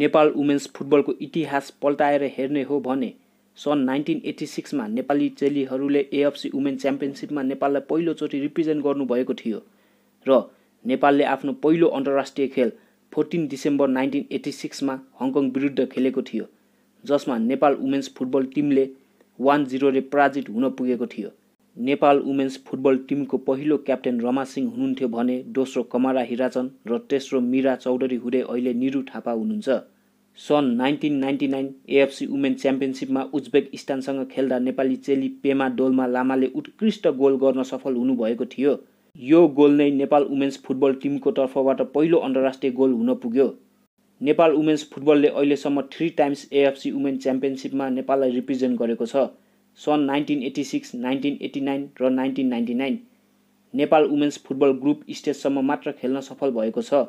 Nepal women's फुटबलको इतिहास पल्टाएर हेर्ने हो भने सन् नाइन्टिन एट्टी सिक्समा नेपाली चेलीहरूले एएफसी वुमेन च्याम्पियनसिपमा नेपाललाई पहिलोचोटि रिप्रेजेन्ट गर्नुभएको थियो र नेपालले आफ्नो पहिलो अन्तर्राष्ट्रिय खेल फोर्टिन डिसेम्बर नाइन्टिन एट्टी सिक्समा हङकङ विरुद्ध खेलेको थियो जसमा नेपाल वुमेन्स फुटबल टिमले वान जिरोले पराजित हुन पुगेको थियो नेपाल वुमेन्स फुटबल टिमको पहिलो क्याप्टेन रमा सिंह हुनुहुन्थ्यो भने दोस्रो कमारा हिराचन र तेस्रो मिरा चौधरी हुँदै अहिले निरु थापा हुनुहुन्छ सन् nineteen ninety nine AFC women च्याम्पियनसिपमा उज्बेकिस्तानसँग खेल्दा नेपाली चेली पेमा डोल्मा लामाले उत्कृष्ट गोल गर्न सफल हुनुभएको थियो यो गोल नै नेपाल वुमेन्स फुटबल टिमको तर्फबाट पहिलो अन्तर्राष्ट्रिय गोल हुन पुग्यो नेपाल वुमेन्स फुटबलले अहिलेसम्म थ्री टाइम्स एएफसी वुमेन च्याम्पियनसिपमा नेपाललाई रिप्रेजेन्ट गरेको छ सन् nineteen eighty six nineteen eighty nine र nineteen ninety nine Nepal women's football group स्टेजसम्म मात्र खेल्न सफल भएको छ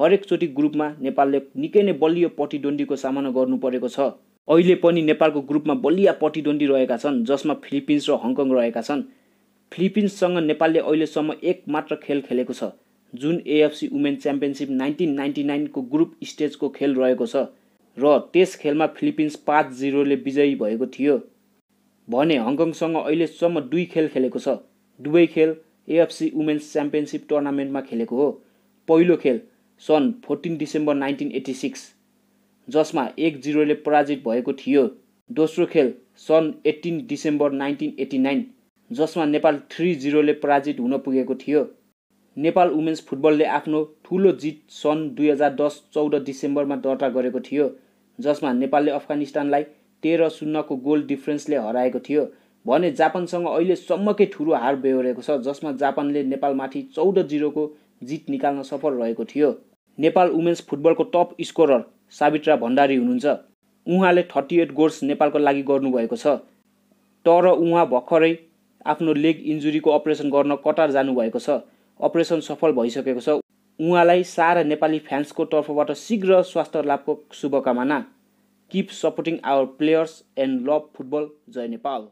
हरेकचोटि ग्रुपमा नेपालले निकै नै बलियो प्रतिद्वन्दीको सामना गर्नु परेको छ अहिले पनि नेपालको ग्रुपमा बलिया प्रतिद्वन्दी रहेका छन् जसमा फिलिपिन्स र हङकङ रहेका छन् फिलिपिन्ससँग नेपालले अहिलेसम्म एक मात्र खेल खेलेको छ जुन AFC women championship nineteen ninety नाइनको ग्रुप स्टेजको खेल रहेको छ र त्यस खेलमा फिलिपिन्स पाँच जिरोले विजयी भएको थियो भने हङकङसँग अहिलेसम्म दुई खेल खेलेको छ दुवै खेल एएफसी वुमेन्स च्याम्पियनसिप टुर्नामेन्टमा खेलेको हो पहिलो खेल सन् fourteen December nineteen eighty six जसमा एक जिरोले पराजित भएको थियो दोस्रो खेल सन् eighteen December nineteen eighty nine जसमा नेपाल थ्री जिरोले पराजित हुन पुगेको थियो नेपाल वुमेन्स फुटबलले आफ्नो ठुलो जित सन् दुई हजार दस चौध डिसेम्बरमा दर्ता गरेको थियो जसमा नेपालले अफगानिस्तानलाई तेह्र शून्यको गोल डिफ्रेन्सले हराएको थियो भने जापानसँग अहिलेसम्मकै ठुलो हार बेहोरेको छ जसमा जापानले नेपालमाथि चौध जिरोको जित निकाल्न सफल रहेको थियो नेपाल वुमेन्स फुटबलको टप स्कोरर साबित्रा भण्डारी हुनुहुन्छ उहाँले थर्टी एट गोल्स नेपालको लागि गर्नुभएको छ तर उहाँ भर्खरै आफ्नो लेग इन्जुरीको अपरेसन गर्न कटार जानुभएको छ अपरेसन सफल भइसकेको छ उहाँलाई सारा नेपाली फ्यान्सको तर्फबाट शीघ्र स्वास्थ्य लाभको शुभकामना keep supporting our players and love football जय नेपाल